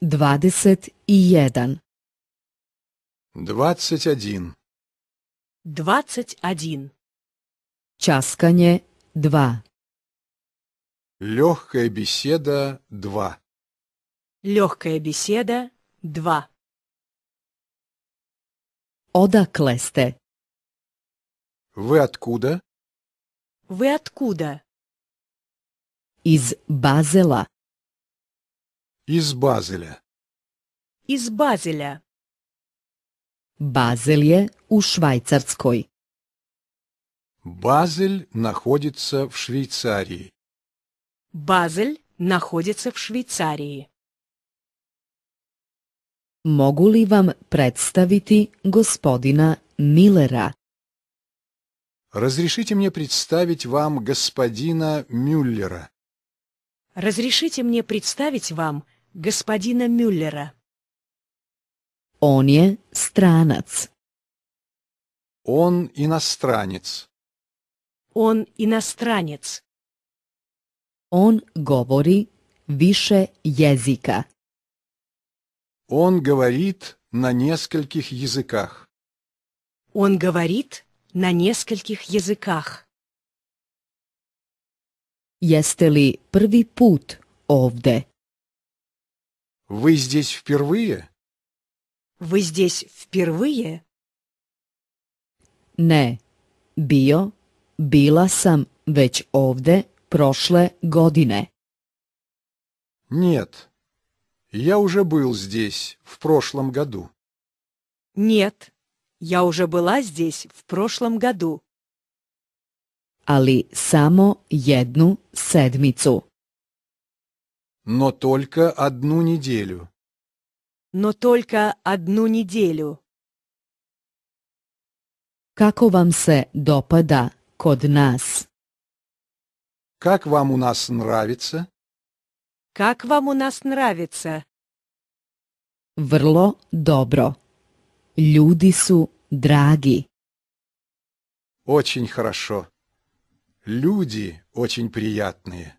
Двадесет и jedan. Двадцать один. Двадцать один. Часканье два. Легкая беседа два. Легкая беседа два. Одакle сте? Вы откуда? Вы откуда? Из Базела. Из Базеля. Из Базеля. Базель у Швейцарской. Базель находится в Швейцарии. Базель находится в Швейцарии. Могу ли вам представить господина Миллера? Разрешите мне представить вам господина Мюллера. Разрешите мне представить вам господина господина Мюллера. Он je stranac. Он иностранец. Он иностранец. Он говори више языка. Он говорит на нескольких языках. Он говорит на нескольких языках. Jeste ли первый путь овде? Вы здесь впервые? Вы здесь впервые? Не, био, bila сам, već овде, прошле, године. Нет, я уже был здесь в прошлом году. Нет, я уже была здесь в прошлом году. Али само jednu седмицу. Но только одну неделю. Но только одну неделю. Како вам се допада код нас? Как вам у нас нравится? Как вам у нас нравится? Врло добро. Люди су драги. Очень хорошо. Люди очень приятные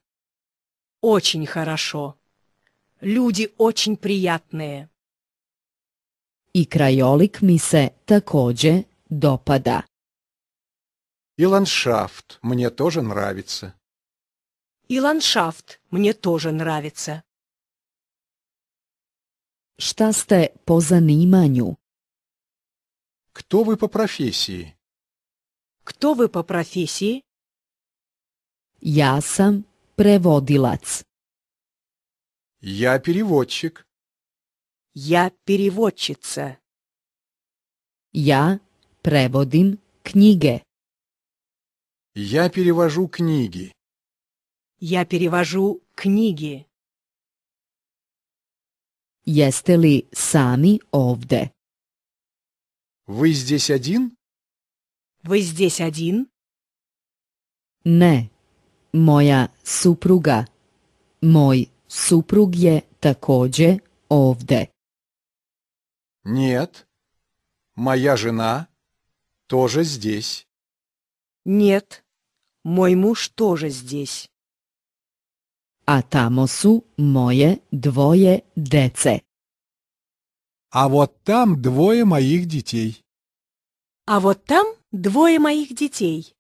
очень хорошо. Люди очень приятные. И krajolik mi se takođe dopada. И ландшафт мне тоже нравится. И ландшафт мне тоже нравится. Šta ste po zanimanju? Кто вы по профессии? Кто вы по профессии? Я сам Преводилац. Я переводчик. Я переводчица. Я преводим книги. Я перевожу книги. Я перевожу книги. Jeste li сами ovde? Вы здесь один? Вы здесь один? Не. Моя супруга. Мой suprug je takođe ovde. Нет, моя жена тоже здесь. Нет, мой муж тоже здесь. А тамо су мое двое деце. А вот там двое моих детей. А вот там двое моих детей.